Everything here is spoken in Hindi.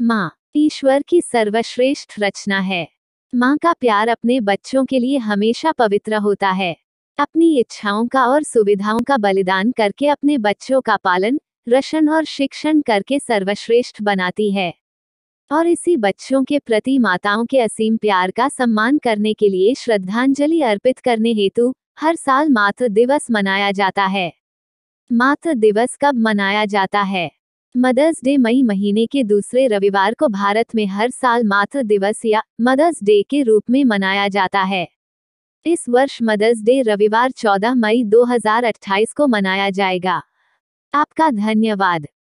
माँ ईश्वर की सर्वश्रेष्ठ रचना है माँ का प्यार अपने बच्चों के लिए हमेशा पवित्र होता है अपनी इच्छाओं का और सुविधाओं का बलिदान करके अपने बच्चों का पालन रशन और शिक्षण करके सर्वश्रेष्ठ बनाती है और इसी बच्चों के प्रति माताओं के असीम प्यार का सम्मान करने के लिए श्रद्धांजलि अर्पित करने हेतु हर साल मातृ दिवस मनाया जाता है मातृ दिवस कब मनाया जाता है मदर्स डे मई महीने के दूसरे रविवार को भारत में हर साल मातृ दिवस या मदर्स डे के रूप में मनाया जाता है इस वर्ष मदर्स डे रविवार 14 मई 2028 को मनाया जाएगा आपका धन्यवाद